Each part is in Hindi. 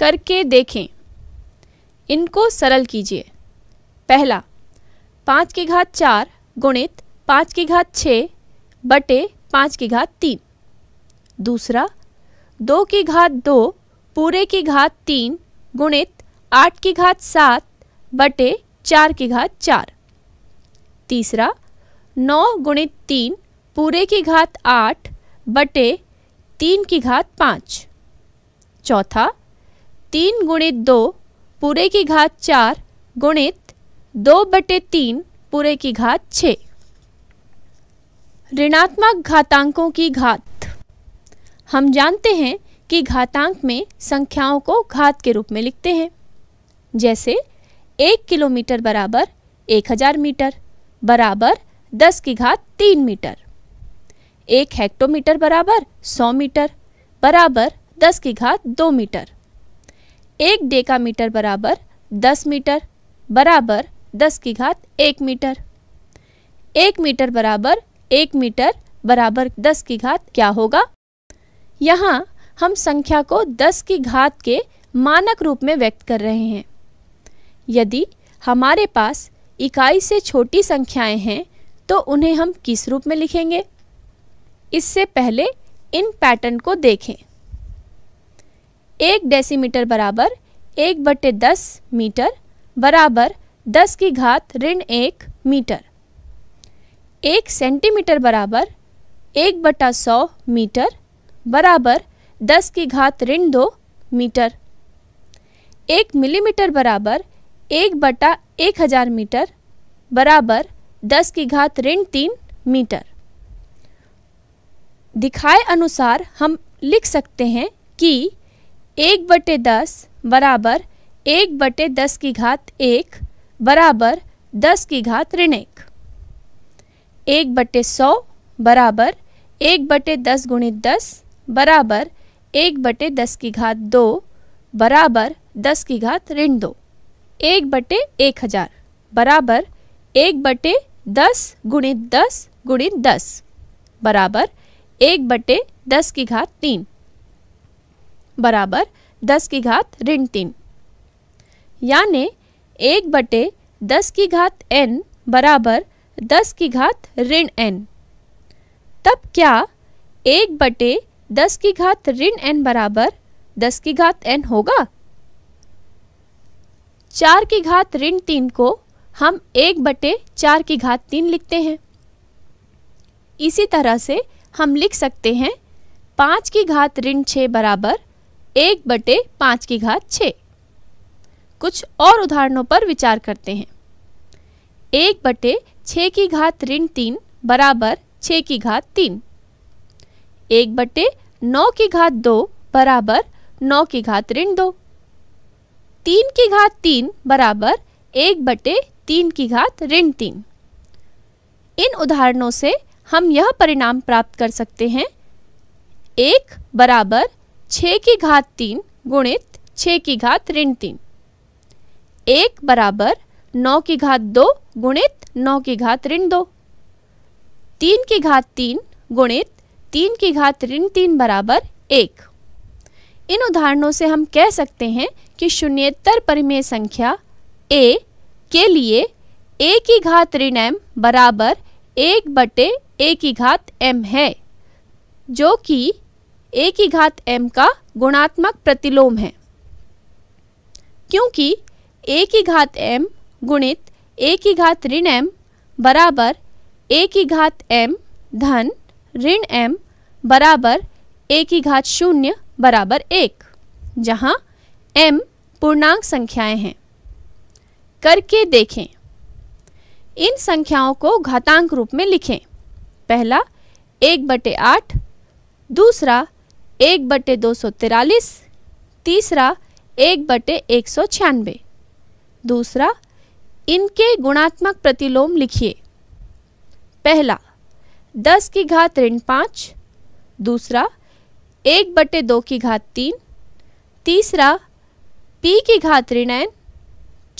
करके देखें इनको सरल कीजिए पहला पाँच की घात चार गुणित पाँच की घात छः बटे पाँच की घात तीन दूसरा दो की घात दो पूरे की घात तीन गुणित आठ की घात सात बटे चार की घात चार तीसरा नौ गुणित तीन पूरे की घात आठ बटे तीन की घात पाँच चौथा तीन गुणित दो पूरे की घात चार गुणित दो बटे तीन पूरे की घात छ ऋणात्मक घातांकों की घात हम जानते हैं कि घातांक में संख्याओं को घात के रूप में लिखते हैं जैसे एक किलोमीटर बराबर एक हजार मीटर बराबर दस की घात तीन मीटर एक हेक्टोमीटर बराबर सौ मीटर बराबर दस की घात दो मीटर एक मीटर बराबर दस मीटर बराबर दस की घात एक मीटर एक मीटर बराबर एक मीटर बराबर दस की घात क्या होगा यहाँ हम संख्या को दस की घात के मानक रूप में व्यक्त कर रहे हैं यदि हमारे पास इकाई से छोटी संख्याएं हैं तो उन्हें हम किस रूप में लिखेंगे इससे पहले इन पैटर्न को देखें एक डेसीमीटर बराबर एक बट्टे दस मीटर बराबर दस की घात ऋण एक मीटर एक सेंटीमीटर बराबर एक बटा सौ मीटर बराबर दस की घात ऋण दो मीटर एक मिलीमीटर बराबर एक बटा एक हज़ार मीटर बराबर दस की घात ऋण तीन मीटर दिखाए अनुसार हम लिख सकते हैं कि एक बटे दस बराबर एक बटे दस की घात एक बराबर दस की घात ऋण एक एक बटे सौ बराबर एक बटे दस गुणित दस बराबर एक बटे दस की घात दो बराबर दस की घात ऋण दो एक बटे एक हजार बराबर एक बटे दस गुणित दस गुणित दस बराबर एक बटे दस की घात तीन बराबर दस की घात ऋण तीन यानी एक बटे दस की घात एन बराबर दस की घात ऋण एन तब क्या एक बटे दस की घात ऋण एन बराबर दस की घात एन होगा चार की घात ऋण तीन को हम एक बटे चार की घात तीन लिखते हैं इसी तरह से हम लिख सकते हैं पाँच की घात ऋण छः बराबर एक बटे पाँच की घात छ कुछ और उदाहरणों पर विचार करते हैं एक बटे छ की घात ऋण तीन बराबर छ की घात तीन एक बटे नौ की घात दो बराबर नौ की घात ऋण दो तीन की घात तीन बराबर एक बटे तीन की घात ऋण तीन इन उदाहरणों से हम यह परिणाम प्राप्त कर सकते हैं एक बराबर छः की घात तीन गुणित छ की घात ऋण तीन एक बराबर नौ की घात दो गुणित नौ की घात ऋण दो तीन की घात तीन गुणित तीन की घात ऋण तीन बराबर एक इन उदाहरणों से हम कह सकते हैं कि शून्यत्तर परिमेय संख्या ए के लिए ए की घात ऋण एम बराबर एक बटे ए की घात एम है जो कि ए की घात एम का गुणात्मक प्रतिलोम है क्योंकि ए की घात एम गुणित ए की घात ऋण एम बराबर ए की घात एम धन ऋण एम बराबर ए की घात शून्य बराबर एक जहां एम पूर्णांक संख्याएं हैं करके देखें इन संख्याओं को घातांक रूप में लिखें पहला एक बटे आठ दूसरा एक बटे दो सौ तिरालीस तीसरा एक बटे एक सौ छियानबे दूसरा इनके गुणात्मक प्रतिलोम लिखिए पहला दस की घात ऋण पाँच दूसरा एक बटे दो की घात तीन तीसरा पी की घात ऋण एन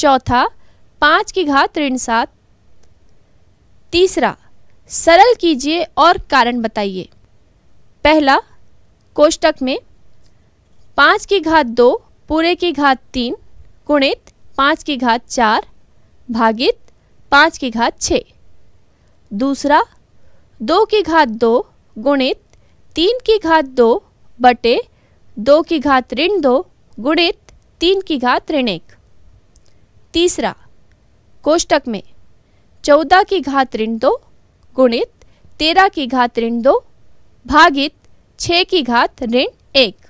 चौथा पाँच की घात ऋण सात तीसरा सरल कीजिए और कारण बताइए पहला कोष्टक में पाँच की घात दो पूरे की घात तीन गुणित पाँच की घात चार भागित पाँच की घात छः दूसरा दो की घात दो गुणित तीन की घात दो बटे दो की घात ऋण दो गुणित तीन की घात ऋण एक तीसरा कोष्टक में चौदह की घात ऋण दो गुणित तेरह की घात ऋण दो भागित छः की घात ऋण एक